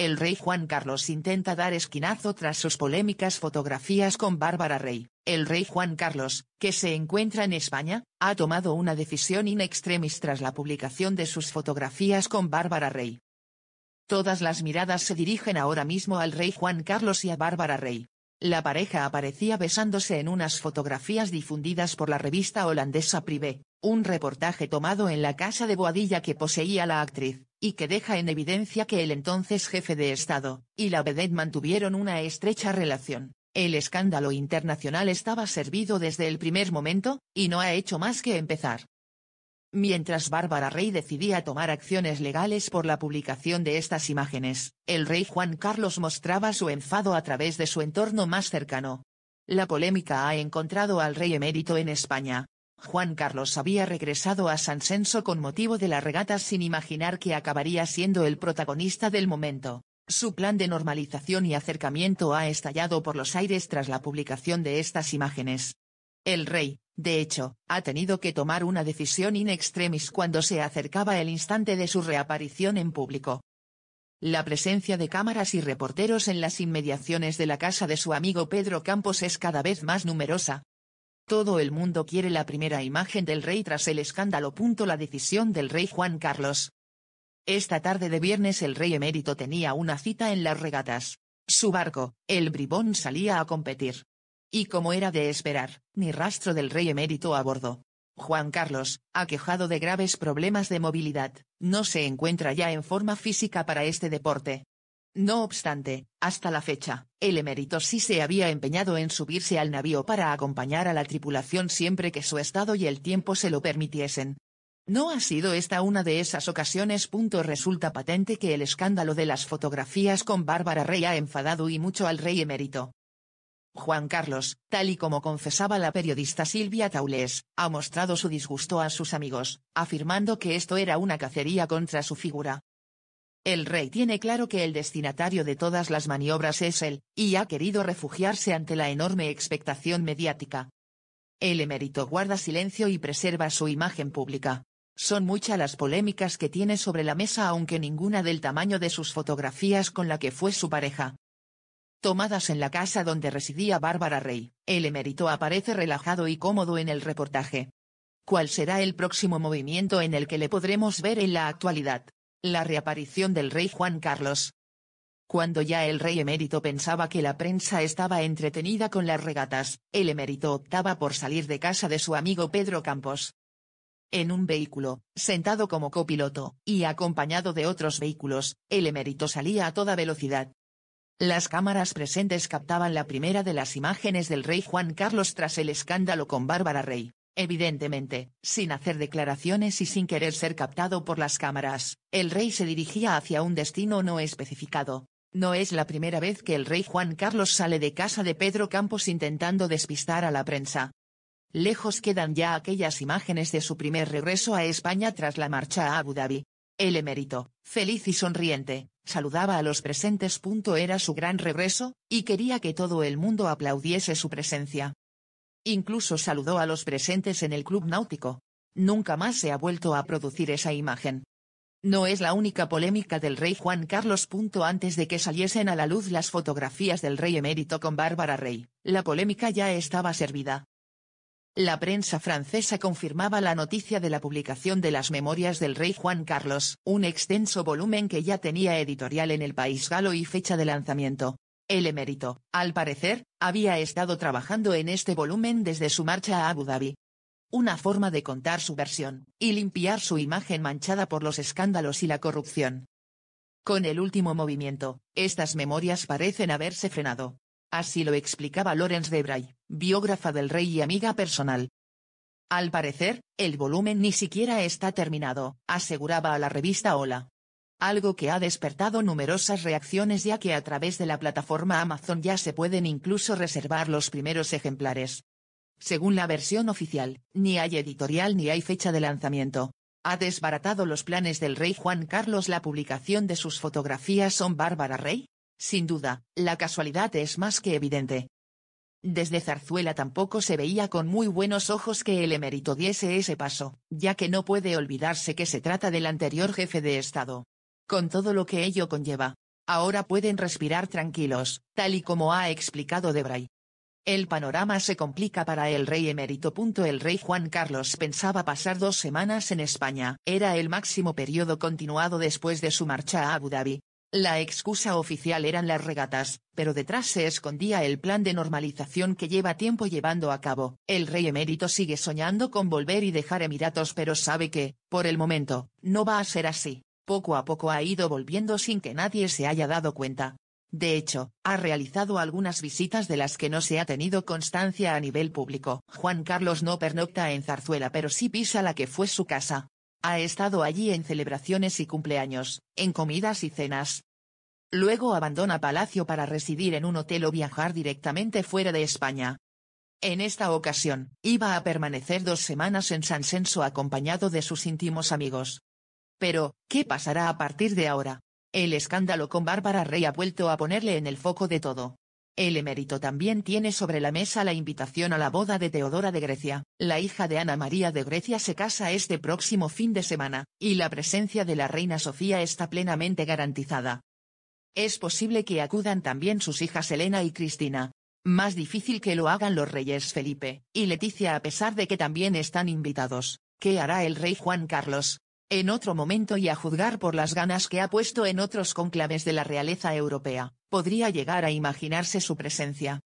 el rey Juan Carlos intenta dar esquinazo tras sus polémicas fotografías con Bárbara Rey. El rey Juan Carlos, que se encuentra en España, ha tomado una decisión in extremis tras la publicación de sus fotografías con Bárbara Rey. Todas las miradas se dirigen ahora mismo al rey Juan Carlos y a Bárbara Rey. La pareja aparecía besándose en unas fotografías difundidas por la revista holandesa Privé, un reportaje tomado en la casa de Boadilla que poseía la actriz y que deja en evidencia que el entonces jefe de Estado, y la vedette mantuvieron una estrecha relación. El escándalo internacional estaba servido desde el primer momento, y no ha hecho más que empezar. Mientras Bárbara Rey decidía tomar acciones legales por la publicación de estas imágenes, el rey Juan Carlos mostraba su enfado a través de su entorno más cercano. La polémica ha encontrado al rey emérito en España, Juan Carlos había regresado a San Senso con motivo de la regata sin imaginar que acabaría siendo el protagonista del momento. Su plan de normalización y acercamiento ha estallado por los aires tras la publicación de estas imágenes. El rey, de hecho, ha tenido que tomar una decisión in extremis cuando se acercaba el instante de su reaparición en público. La presencia de cámaras y reporteros en las inmediaciones de la casa de su amigo Pedro Campos es cada vez más numerosa, todo el mundo quiere la primera imagen del rey tras el escándalo. La decisión del rey Juan Carlos. Esta tarde de viernes el rey emérito tenía una cita en las regatas. Su barco, el Bribón, salía a competir. Y como era de esperar, ni rastro del rey emérito a bordo. Juan Carlos, aquejado de graves problemas de movilidad, no se encuentra ya en forma física para este deporte. No obstante, hasta la fecha, el emérito sí se había empeñado en subirse al navío para acompañar a la tripulación siempre que su estado y el tiempo se lo permitiesen. No ha sido esta una de esas ocasiones. Punto resulta patente que el escándalo de las fotografías con Bárbara Rey ha enfadado y mucho al rey emérito. Juan Carlos, tal y como confesaba la periodista Silvia Taulés, ha mostrado su disgusto a sus amigos, afirmando que esto era una cacería contra su figura. El rey tiene claro que el destinatario de todas las maniobras es él, y ha querido refugiarse ante la enorme expectación mediática. El emérito guarda silencio y preserva su imagen pública. Son muchas las polémicas que tiene sobre la mesa aunque ninguna del tamaño de sus fotografías con la que fue su pareja. Tomadas en la casa donde residía Bárbara Rey, el emérito aparece relajado y cómodo en el reportaje. ¿Cuál será el próximo movimiento en el que le podremos ver en la actualidad? La reaparición del rey Juan Carlos. Cuando ya el rey emérito pensaba que la prensa estaba entretenida con las regatas, el emérito optaba por salir de casa de su amigo Pedro Campos. En un vehículo, sentado como copiloto, y acompañado de otros vehículos, el emérito salía a toda velocidad. Las cámaras presentes captaban la primera de las imágenes del rey Juan Carlos tras el escándalo con Bárbara Rey. Evidentemente, sin hacer declaraciones y sin querer ser captado por las cámaras, el rey se dirigía hacia un destino no especificado. No es la primera vez que el rey Juan Carlos sale de casa de Pedro Campos intentando despistar a la prensa. Lejos quedan ya aquellas imágenes de su primer regreso a España tras la marcha a Abu Dhabi. El emérito, feliz y sonriente, saludaba a los presentes. Era su gran regreso, y quería que todo el mundo aplaudiese su presencia. Incluso saludó a los presentes en el club náutico. Nunca más se ha vuelto a producir esa imagen. No es la única polémica del rey Juan Carlos. Antes de que saliesen a la luz las fotografías del rey emérito con Bárbara Rey, la polémica ya estaba servida. La prensa francesa confirmaba la noticia de la publicación de las memorias del rey Juan Carlos, un extenso volumen que ya tenía editorial en el país galo y fecha de lanzamiento. El emérito, al parecer, había estado trabajando en este volumen desde su marcha a Abu Dhabi. Una forma de contar su versión, y limpiar su imagen manchada por los escándalos y la corrupción. Con el último movimiento, estas memorias parecen haberse frenado. Así lo explicaba Lawrence Debray, biógrafa del rey y amiga personal. Al parecer, el volumen ni siquiera está terminado, aseguraba a la revista Hola algo que ha despertado numerosas reacciones ya que a través de la plataforma Amazon ya se pueden incluso reservar los primeros ejemplares. Según la versión oficial, ni hay editorial ni hay fecha de lanzamiento. Ha desbaratado los planes del rey Juan Carlos la publicación de sus fotografías son Bárbara Rey? Sin duda, la casualidad es más que evidente. Desde Zarzuela tampoco se veía con muy buenos ojos que el emérito diese ese paso, ya que no puede olvidarse que se trata del anterior jefe de Estado con todo lo que ello conlleva. Ahora pueden respirar tranquilos, tal y como ha explicado Debray. El panorama se complica para el rey emérito. El rey Juan Carlos pensaba pasar dos semanas en España. Era el máximo periodo continuado después de su marcha a Abu Dhabi. La excusa oficial eran las regatas, pero detrás se escondía el plan de normalización que lleva tiempo llevando a cabo. El rey emérito sigue soñando con volver y dejar Emiratos pero sabe que, por el momento, no va a ser así poco a poco ha ido volviendo sin que nadie se haya dado cuenta. De hecho, ha realizado algunas visitas de las que no se ha tenido constancia a nivel público. Juan Carlos no pernocta en Zarzuela pero sí pisa la que fue su casa. Ha estado allí en celebraciones y cumpleaños, en comidas y cenas. Luego abandona Palacio para residir en un hotel o viajar directamente fuera de España. En esta ocasión, iba a permanecer dos semanas en San Senso acompañado de sus íntimos amigos, pero, ¿qué pasará a partir de ahora? El escándalo con Bárbara Rey ha vuelto a ponerle en el foco de todo. El emérito también tiene sobre la mesa la invitación a la boda de Teodora de Grecia, la hija de Ana María de Grecia se casa este próximo fin de semana, y la presencia de la reina Sofía está plenamente garantizada. Es posible que acudan también sus hijas Elena y Cristina. Más difícil que lo hagan los reyes Felipe y Leticia a pesar de que también están invitados. ¿Qué hará el rey Juan Carlos? en otro momento y a juzgar por las ganas que ha puesto en otros conclaves de la realeza europea, podría llegar a imaginarse su presencia.